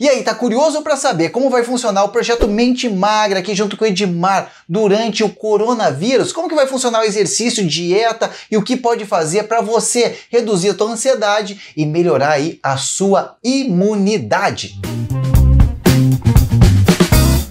E aí, tá curioso para saber como vai funcionar o projeto Mente Magra aqui junto com o Edmar durante o coronavírus? Como que vai funcionar o exercício, dieta e o que pode fazer para você reduzir a tua ansiedade e melhorar aí a sua imunidade?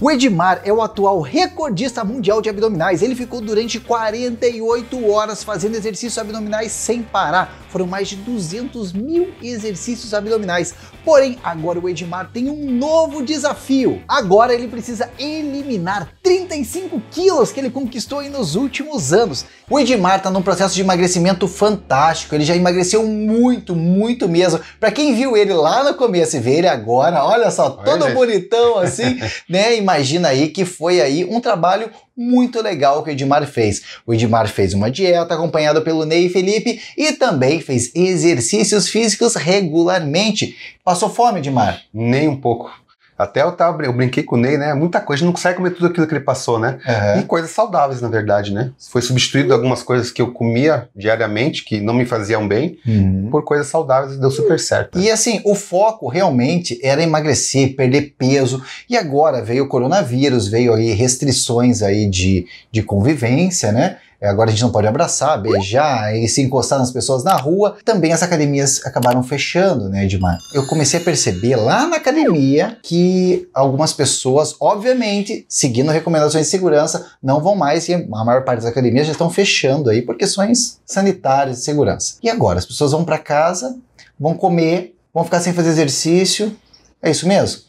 O Edmar é o atual recordista mundial de abdominais. Ele ficou durante 48 horas fazendo exercícios abdominais sem parar foram mais de 200 mil exercícios abdominais. Porém, agora o Edmar tem um novo desafio. Agora ele precisa eliminar 35 quilos que ele conquistou nos últimos anos. O Edmar está num processo de emagrecimento fantástico, ele já emagreceu muito, muito mesmo. Para quem viu ele lá no começo e vê ele agora, olha só, todo bonitão assim, né? Imagina aí que foi aí um trabalho muito legal que o Edmar fez. O Edmar fez uma dieta acompanhado pelo Ney e Felipe e também fez exercícios físicos regularmente. Passou fome, Edmar? Nem um pouco. Até eu, tava, eu brinquei com o Ney, né? Muita coisa, a gente não consegue comer tudo aquilo que ele passou, né? Uhum. E coisas saudáveis, na verdade, né? Foi substituído algumas coisas que eu comia diariamente, que não me faziam bem, uhum. por coisas saudáveis e deu super certo. E assim, o foco realmente era emagrecer, perder peso. E agora veio o coronavírus, veio aí restrições aí de, de convivência, né? É, agora a gente não pode abraçar, beijar e se encostar nas pessoas na rua, também as academias acabaram fechando, né, Edmar? Eu comecei a perceber lá na academia que algumas pessoas, obviamente, seguindo recomendações de segurança, não vão mais e a maior parte das academias já estão fechando aí por questões sanitárias de segurança. E agora? As pessoas vão para casa, vão comer, vão ficar sem fazer exercício. É isso mesmo?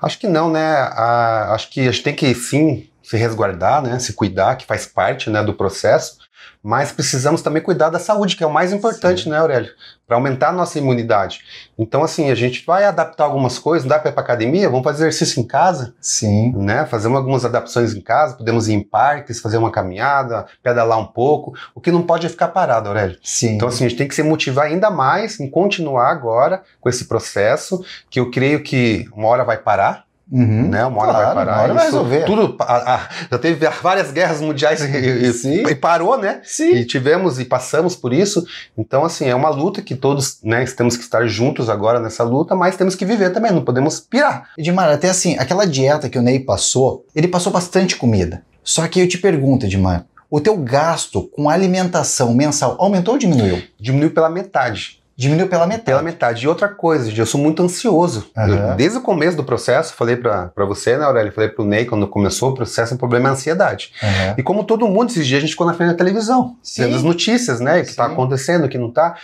Acho que não, né? Ah, acho que a gente tem que, fim se resguardar, né, se cuidar, que faz parte né, do processo, mas precisamos também cuidar da saúde, que é o mais importante, Sim. né, Aurélio? Para aumentar a nossa imunidade. Então, assim, a gente vai adaptar algumas coisas, não dá para ir para academia, vamos fazer exercício em casa. Sim. Né? Fazer algumas adaptações em casa, podemos ir em parques, fazer uma caminhada, pedalar um pouco. O que não pode é ficar parado, Aurélio. Sim. Então, assim, a gente tem que se motivar ainda mais em continuar agora com esse processo, que eu creio que uma hora vai parar, Uhum, né? Uma hora claro, vai parar. Uma hora vai resolver. Tudo, a, a, já teve várias guerras mundiais e, e, e, parou, né? Sim. E tivemos e passamos por isso. Então, assim, é uma luta que todos né, temos que estar juntos agora nessa luta, mas temos que viver também, não podemos pirar. Edmar, até assim, aquela dieta que o Ney passou, ele passou bastante comida. Só que eu te pergunto, Edmar, o teu gasto com alimentação mensal aumentou ou diminuiu? Diminuiu pela metade. Diminuiu pela metade. Pela metade. E outra coisa, eu sou muito ansioso. Uhum. Desde o começo do processo, falei para você, né, Aurélia? Falei para o Ney, quando começou o processo, o problema é a ansiedade. Uhum. E como todo mundo, esses dias a gente ficou na frente da televisão, Sim. vendo as notícias, né? O que está acontecendo, o que não está.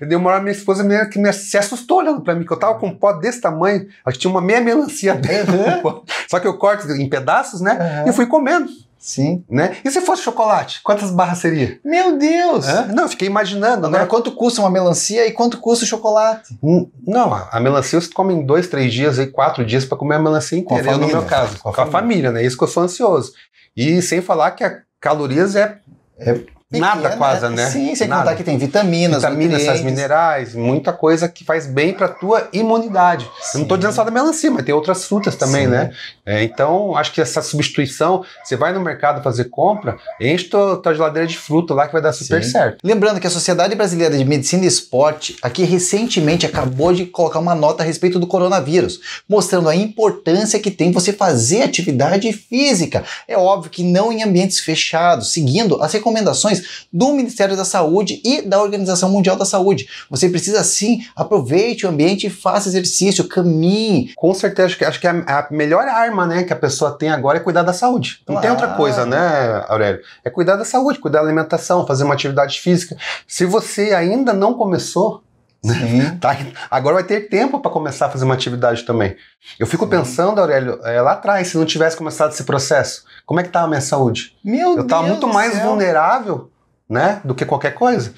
Deu uma hora, minha esposa me, que me se assustou olhando para mim, que eu tava com um pó desse tamanho, acho que tinha uma meia melancia dentro. Uhum. Só que eu corto em pedaços, né? E fui comendo. Sim. Né? E se fosse chocolate, quantas barras seria? Meu Deus! Hã? Não, eu fiquei imaginando. Agora, né? quanto custa uma melancia e quanto custa o chocolate? Hum, não, a melancia você come em dois, três dias e quatro dias para comer a melancia inteira. A no meu caso, com a, com a família. família, né? Isso que eu sou ansioso. E sem falar que a calorias é, é Pequena, Nada é, né? quase, né? Sim, sem Nada. contar que tem vitaminas, vitaminas, minerais, muita coisa que faz bem para tua imunidade. Sim. Eu não estou dizendo só da melancia, mas tem outras frutas também, Sim. né? É, então, acho que essa substituição, você vai no mercado fazer compra, enche tua, tua geladeira de fruta lá que vai dar super Sim. certo. Lembrando que a Sociedade Brasileira de Medicina e Esporte aqui recentemente acabou de colocar uma nota a respeito do coronavírus, mostrando a importância que tem você fazer atividade física. É óbvio que não em ambientes fechados, seguindo as recomendações do Ministério da Saúde e da Organização Mundial da Saúde. Você precisa sim, aproveite o ambiente e faça exercício, caminhe. Com certeza, acho que, acho que a, a melhor arma né, que a pessoa tem agora é cuidar da saúde. Não claro. tem outra coisa, né, Aurélio? É cuidar da saúde, cuidar da alimentação, fazer uma atividade física. Se você ainda não começou, né, tá? Agora vai ter tempo para começar a fazer uma atividade também. Eu fico Sim. pensando, Aurélio, é, lá atrás, se não tivesse começado esse processo, como é que estava tá a minha saúde? Meu eu estava muito mais céu. vulnerável né, do que qualquer coisa.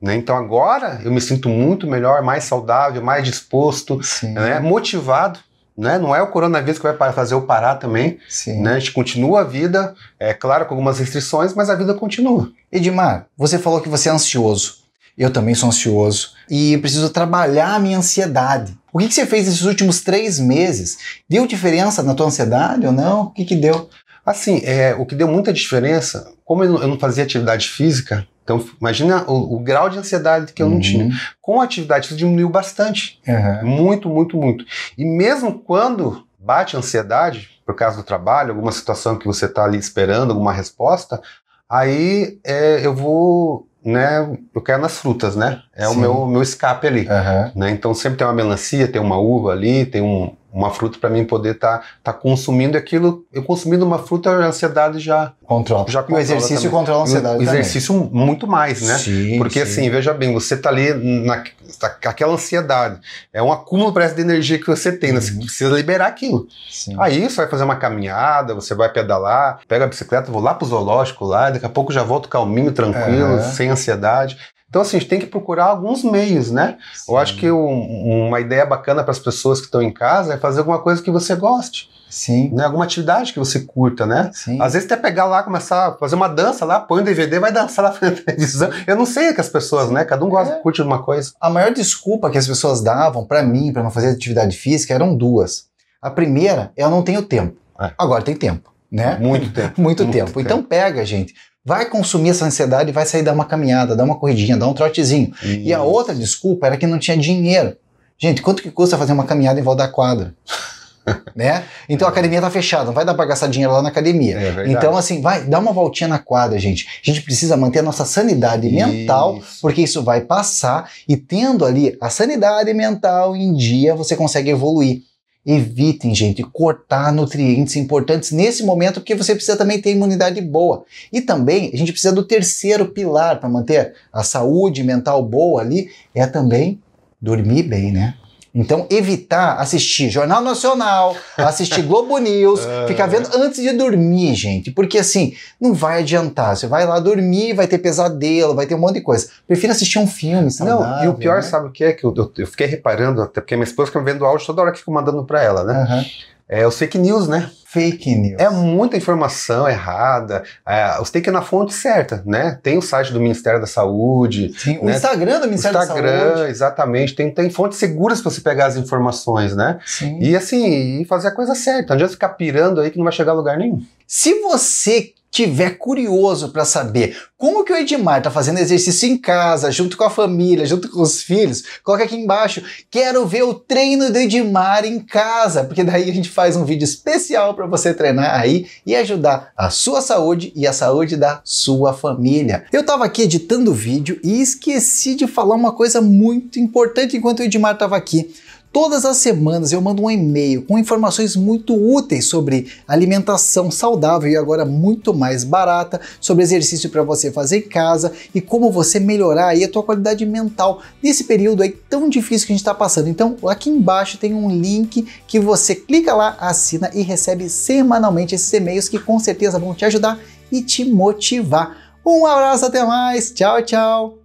Né? Então agora eu me sinto muito melhor, mais saudável, mais disposto, né, motivado. Né? Não é o coronavírus que vai fazer eu parar também. Sim. Né? A gente continua a vida, é claro, com algumas restrições, mas a vida continua. Edmar, você falou que você é ansioso. Eu também sou ansioso e preciso trabalhar a minha ansiedade. O que, que você fez nesses últimos três meses? Deu diferença na tua ansiedade ou não? O que, que deu? Assim, é, o que deu muita diferença como eu não fazia atividade física, então imagina o, o grau de ansiedade que eu uhum. não tinha. Uhum. Com a atividade isso diminuiu bastante. Uhum. Muito, muito, muito. E mesmo quando bate ansiedade, por causa do trabalho, alguma situação que você está ali esperando, alguma resposta, aí é, eu vou né, eu quero nas frutas, né? É Sim. o meu, meu escape ali. Uhum. Né? Então sempre tem uma melancia, tem uma uva ali, tem um, uma fruta para mim poder estar tá, tá, consumindo aquilo. Eu consumindo uma fruta, a ansiedade já controla. Já controla o exercício também. controla a ansiedade. O exercício também. muito mais, né? Sim, Porque sim. assim, veja bem, você está ali na tá aquela ansiedade. É um acúmulo parece de energia que você tem, né? Você uhum. precisa liberar aquilo. Sim. Aí você vai fazer uma caminhada, você vai pedalar, pega a bicicleta, vou lá pro zoológico lá, daqui a pouco já volto calminho, tranquilo, sem ansiedade. Então, assim, a gente tem que procurar alguns meios, né? Sim. Eu acho que um, uma ideia bacana para as pessoas que estão em casa é fazer alguma coisa que você goste. Sim. Né? Alguma atividade que você curta, né? Sim. Às vezes até pegar lá, começar a fazer uma dança lá, põe um DVD, vai dançar lá frente da televisão. Eu não sei que as pessoas, né? Cada um gosta, é. curte uma coisa. A maior desculpa que as pessoas davam para mim, para não fazer atividade física, eram duas. A primeira, é, eu não tenho tempo. É. Agora tem tempo, né? Muito tempo. Muito, Muito tempo. tempo. Então pega, gente vai consumir essa ansiedade e vai sair dar uma caminhada, dar uma corridinha, dar um trotezinho. Isso. E a outra desculpa era que não tinha dinheiro. Gente, quanto que custa fazer uma caminhada em volta da quadra? né? Então a academia tá fechada, não vai dar para gastar dinheiro lá na academia. É então, assim, vai, dá uma voltinha na quadra, gente. A gente precisa manter a nossa sanidade isso. mental, porque isso vai passar e tendo ali a sanidade mental em dia, você consegue evoluir. Evitem, gente, cortar nutrientes importantes nesse momento, porque você precisa também ter imunidade boa. E também a gente precisa do terceiro pilar para manter a saúde mental boa ali, é também dormir bem, né? Então, evitar assistir Jornal Nacional, assistir Globo News, é. ficar vendo antes de dormir, gente. Porque assim, não vai adiantar. Você vai lá dormir, vai ter pesadelo, vai ter um monte de coisa. Prefiro assistir um filme, sabe? Não, e o pior, né? sabe o que é? Que eu, eu, eu, fiquei reparando, até porque minha esposa fica vendo áudio toda hora que eu fico mandando pra ela, né? Uhum. É o fake news, né? Fake news. É muita informação errada. É, você tem que ir na fonte certa, né? Tem o site do Ministério da Saúde. Sim, o né? Instagram do Ministério Instagram, da Saúde. Instagram, exatamente. Tem, tem fontes seguras para você pegar as informações, né? Sim. E assim, e fazer a coisa certa. Não adianta ficar pirando aí que não vai chegar a lugar nenhum. Se você tiver curioso para saber como que o Edmar está fazendo exercício em casa, junto com a família, junto com os filhos, coloca aqui embaixo. Quero ver o treino do Edmar em casa, porque daí a gente faz um vídeo especial para você treinar aí e ajudar a sua saúde e a saúde da sua família. Eu estava aqui editando o vídeo e esqueci de falar uma coisa muito importante enquanto o Edmar estava aqui. Todas as semanas eu mando um e-mail com informações muito úteis sobre alimentação saudável e agora muito mais barata, sobre exercício para você fazer em casa e como você melhorar aí a tua qualidade mental nesse período aí tão difícil que a gente está passando. Então, aqui embaixo tem um link que você clica lá, assina e recebe semanalmente esses e-mails que com certeza vão te ajudar e te motivar. Um abraço, até mais, tchau, tchau!